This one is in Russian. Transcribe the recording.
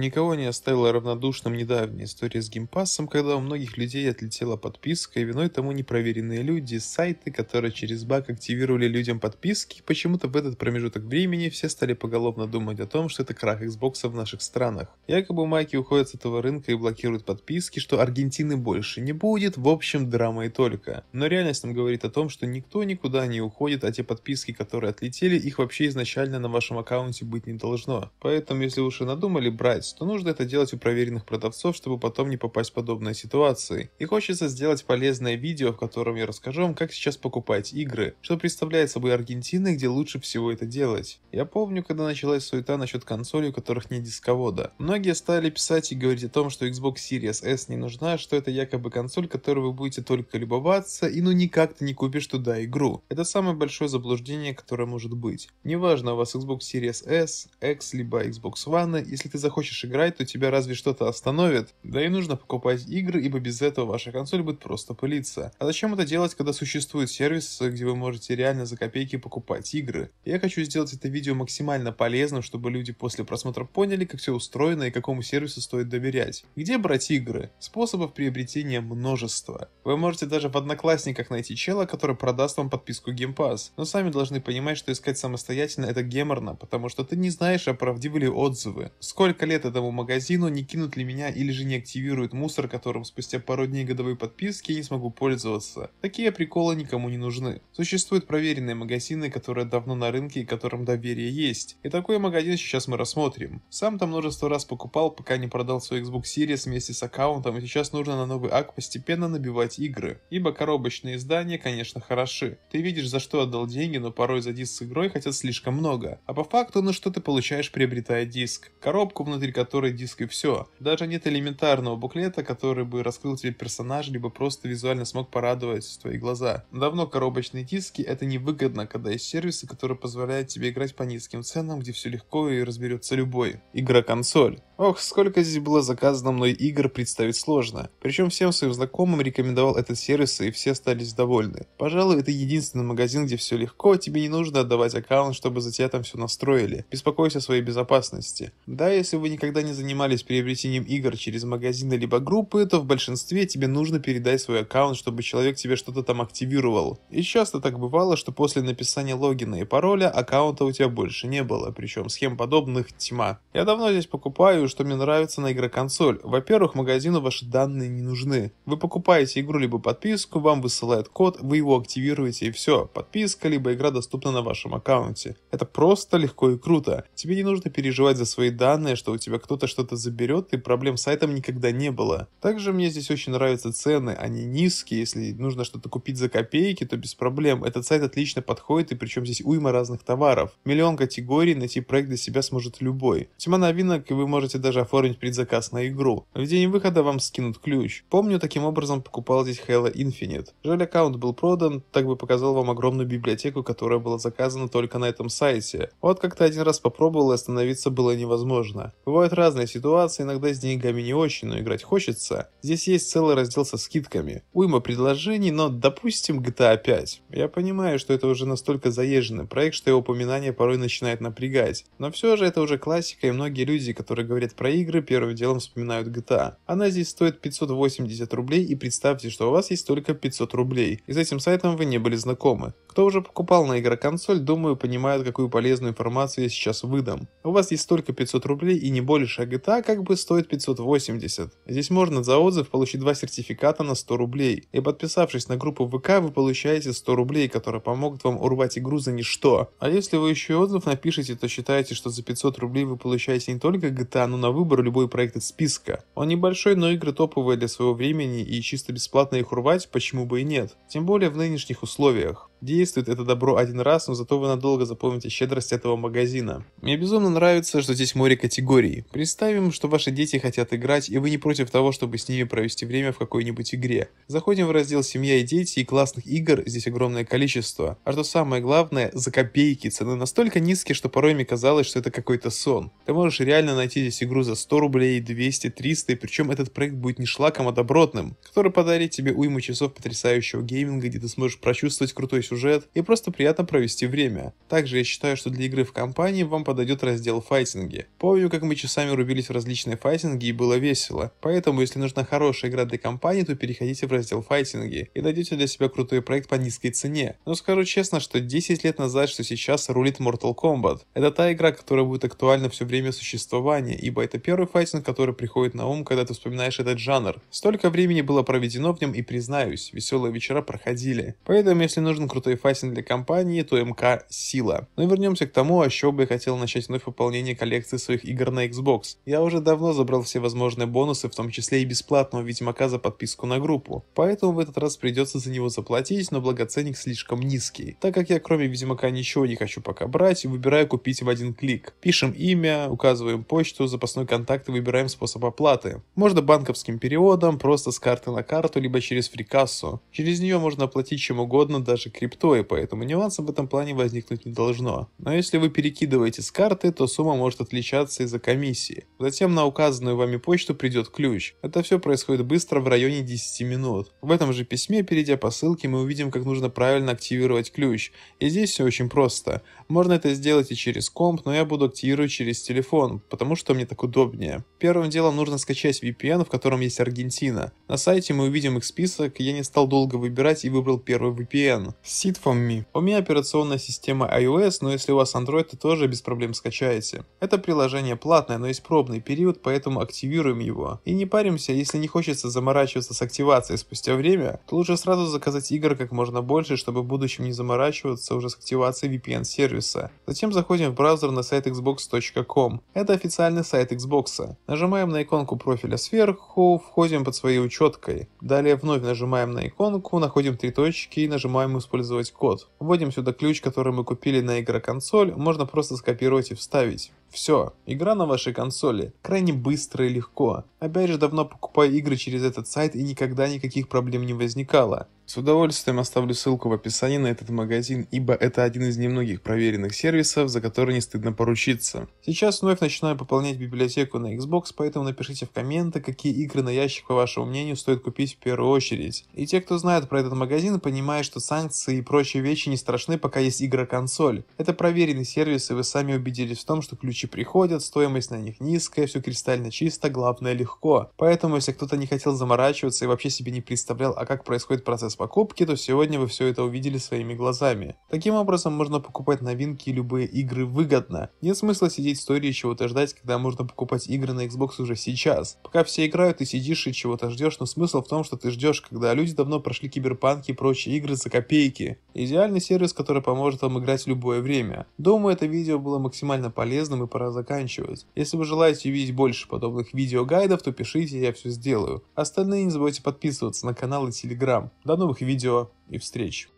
Никого не оставила равнодушным недавняя история с геймпасом, когда у многих людей отлетела подписка, и виной тому непроверенные люди, сайты, которые через баг активировали людям подписки, почему-то в этот промежуток времени все стали поголовно думать о том, что это крах Xbox в наших странах. Якобы майки уходят с этого рынка и блокируют подписки, что Аргентины больше не будет, в общем драма и только. Но реальность нам говорит о том, что никто никуда не уходит, а те подписки, которые отлетели, их вообще изначально на вашем аккаунте быть не должно. Поэтому если уж и надумали брать, что нужно это делать у проверенных продавцов, чтобы потом не попасть в подобные ситуации. И хочется сделать полезное видео, в котором я расскажу вам, как сейчас покупать игры, что представляет собой Аргентина и где лучше всего это делать. Я помню, когда началась суета насчет консолей, у которых нет дисковода. Многие стали писать и говорить о том, что Xbox Series S не нужна, что это якобы консоль, которой вы будете только любоваться, и ну никак ты не купишь туда игру. Это самое большое заблуждение, которое может быть. Неважно, у вас Xbox Series S, X, либо Xbox One, если ты захочешь хочешь играть, то тебя разве что-то остановит? Да и нужно покупать игры, ибо без этого ваша консоль будет просто пылиться. А зачем это делать, когда существует сервис, где вы можете реально за копейки покупать игры? Я хочу сделать это видео максимально полезным, чтобы люди после просмотра поняли, как все устроено и какому сервису стоит доверять. Где брать игры? Способов приобретения множество. Вы можете даже в Одноклассниках найти чела, который продаст вам подписку Game Pass, но сами должны понимать, что искать самостоятельно это геморно, потому что ты не знаешь, а ли отзывы. Сколько лет вслед этому магазину, не кинут ли меня или же не активируют мусор, которым спустя пару дней годовой подписки я не смогу пользоваться. Такие приколы никому не нужны. Существуют проверенные магазины, которые давно на рынке и которым доверие есть. И такой магазин сейчас мы рассмотрим. Сам там множество раз покупал, пока не продал свой Xbox Series вместе с аккаунтом, и сейчас нужно на новый ак постепенно набивать игры. Ибо коробочные издания, конечно, хороши. Ты видишь, за что отдал деньги, но порой за диск с игрой хотят слишком много. А по факту, ну что ты получаешь, приобретая диск? Коробку внутри внутрь которой диск и все. Даже нет элементарного буклета, который бы раскрыл тебе персонаж, либо просто визуально смог порадовать твои глаза. Давно коробочные диски это невыгодно, когда есть сервисы, которые позволяют тебе играть по низким ценам, где все легко и разберется любой. Игра-консоль. Ох, сколько здесь было заказано мной игр, представить сложно. Причем всем своим знакомым рекомендовал этот сервис, и все остались довольны. Пожалуй, это единственный магазин, где все легко, тебе не нужно отдавать аккаунт, чтобы за тебя там все настроили. Беспокойся о своей безопасности. Да, если вы не никогда не занимались приобретением игр через магазины либо группы, то в большинстве тебе нужно передать свой аккаунт, чтобы человек тебе что-то там активировал. И часто так бывало, что после написания логина и пароля аккаунта у тебя больше не было, причем схем подобных тьма. Я давно здесь покупаю, что мне нравится на игроконсоль. Во-первых, магазину ваши данные не нужны. Вы покупаете игру либо подписку, вам высылает код, вы его активируете и все. Подписка либо игра доступна на вашем аккаунте. Это просто легко и круто. Тебе не нужно переживать за свои данные, что у тебя тебя кто-то что-то заберет, и проблем с сайтом никогда не было. Также мне здесь очень нравятся цены, они низкие, если нужно что-то купить за копейки, то без проблем. Этот сайт отлично подходит, и причем здесь уйма разных товаров. Миллион категорий, найти проект для себя сможет любой. Тьма новинок, и вы можете даже оформить предзаказ на игру. В день выхода вам скинут ключ. Помню, таким образом покупал здесь Halo Infinite. Жаль, аккаунт был продан, так бы показал вам огромную библиотеку, которая была заказана только на этом сайте. Вот как-то один раз попробовал, и остановиться было невозможно. Бывает Бывают разные ситуации, иногда с деньгами не очень, но играть хочется. Здесь есть целый раздел со скидками. Уйма предложений, но, допустим, GTA 5. Я понимаю, что это уже настолько заезженный проект, что его упоминание порой начинает напрягать. Но все же это уже классика, и многие люди, которые говорят про игры, первым делом вспоминают GTA. Она здесь стоит 580 рублей, и представьте, что у вас есть только 500 рублей, и с этим сайтом вы не были знакомы. Кто уже покупал на игроконсоль, думаю, понимают, какую полезную информацию я сейчас выдам. У вас есть только 500 рублей и не больше, а GTA как бы стоит 580. Здесь можно за отзыв получить два сертификата на 100 рублей. И подписавшись на группу ВК, вы получаете 100 рублей, которые помогут вам урвать игру за ничто. А если вы еще отзыв напишите, то считайте, что за 500 рублей вы получаете не только GTA, но на выбор любой проект из списка. Он небольшой, но игры топовые для своего времени и чисто бесплатно их урвать, почему бы и нет. Тем более в нынешних условиях. Действует это добро один раз, но зато вы надолго запомните щедрость этого магазина. Мне безумно нравится, что здесь море категорий. Представим, что ваши дети хотят играть, и вы не против того, чтобы с ними провести время в какой-нибудь игре. Заходим в раздел «Семья и дети» и классных игр здесь огромное количество. А что самое главное, за копейки цены настолько низкие, что порой мне казалось, что это какой-то сон. Ты можешь реально найти здесь игру за 100 рублей, 200, 300, и причем этот проект будет не шлаком, а добротным, который подарит тебе уйму часов потрясающего гейминга, где ты сможешь прочувствовать крутой сюжет и просто приятно провести время. Также я считаю, что для игры в компании вам подойдет раздел «Файтинги». Помню, как мы часами рубились в различные файтинги и было весело, поэтому если нужна хорошая игра для компании, то переходите в раздел «Файтинги» и найдете для себя крутой проект по низкой цене. Но скажу честно, что 10 лет назад, что сейчас рулит Mortal Kombat. Это та игра, которая будет актуальна все время существования, ибо это первый файтинг, который приходит на ум, когда ты вспоминаешь этот жанр. Столько времени было проведено в нем и признаюсь, веселые вечера проходили. Поэтому если нужен крутой крутой фасин для компании, то МК сила. Но ну вернемся к тому, о чем бы я хотел начать вновь пополнение коллекции своих игр на Xbox. Я уже давно забрал все возможные бонусы, в том числе и бесплатного Ведьмака за подписку на группу. Поэтому в этот раз придется за него заплатить, но благоценник слишком низкий. Так как я кроме Ведьмака ничего не хочу пока брать, выбираю купить в один клик. Пишем имя, указываем почту, запасной контакт и выбираем способ оплаты. Можно банковским переводом, просто с карты на карту, либо через фрикассу. Через нее можно оплатить чем угодно, даже крипту крипто, поэтому нюансов в этом плане возникнуть не должно. Но если вы перекидываете с карты, то сумма может отличаться из-за комиссии. Затем на указанную вами почту придет ключ. Это все происходит быстро в районе 10 минут. В этом же письме, перейдя по ссылке, мы увидим, как нужно правильно активировать ключ. И здесь все очень просто. Можно это сделать и через комп, но я буду активировать через телефон, потому что мне так удобнее. Первым делом нужно скачать VPN, в котором есть Аргентина. На сайте мы увидим их список, я не стал долго выбирать и выбрал первый VPN. С Sit from Me. У меня операционная система iOS, но если у вас Android, то тоже без проблем скачаете. Это приложение платное, но есть пробный период, поэтому активируем его. И не паримся, если не хочется заморачиваться с активацией спустя время, то лучше сразу заказать игр как можно больше, чтобы в будущем не заморачиваться уже с активацией VPN-сервиса. Затем заходим в браузер на сайт xbox.com. Это официальный сайт Xbox. Нажимаем на иконку профиля сверху, входим под своей учеткой. Далее вновь нажимаем на иконку, находим три точки и нажимаем «Использовать использовать код. Вводим сюда ключ, который мы купили на игроконсоль, можно просто скопировать и вставить. Все, игра на вашей консоли крайне быстро и легко. Опять же, давно покупаю игры через этот сайт и никогда никаких проблем не возникало. С удовольствием оставлю ссылку в описании на этот магазин, ибо это один из немногих проверенных сервисов, за который не стыдно поручиться. Сейчас вновь начинаю пополнять библиотеку на Xbox, поэтому напишите в комменты, какие игры на ящик, по вашему мнению, стоит купить в первую очередь. И те, кто знает про этот магазин, понимают, что санкции и прочие вещи не страшны, пока есть игра-консоль. Это проверенный сервис, и вы сами убедились в том, что ключ вещи приходят, стоимость на них низкая, все кристально чисто, главное легко. Поэтому, если кто-то не хотел заморачиваться и вообще себе не представлял, а как происходит процесс покупки, то сегодня вы все это увидели своими глазами. Таким образом, можно покупать новинки и любые игры выгодно. Нет смысла сидеть в истории чего-то ждать, когда можно покупать игры на Xbox уже сейчас. Пока все играют, ты сидишь и чего-то ждешь, но смысл в том, что ты ждешь, когда люди давно прошли киберпанки и прочие игры за копейки. Идеальный сервис, который поможет вам играть в любое время. Думаю, это видео было максимально полезным и пора заканчивать. Если вы желаете увидеть больше подобных видео-гайдов, то пишите, я все сделаю. Остальные не забывайте подписываться на канал и телеграм. До новых видео и встреч!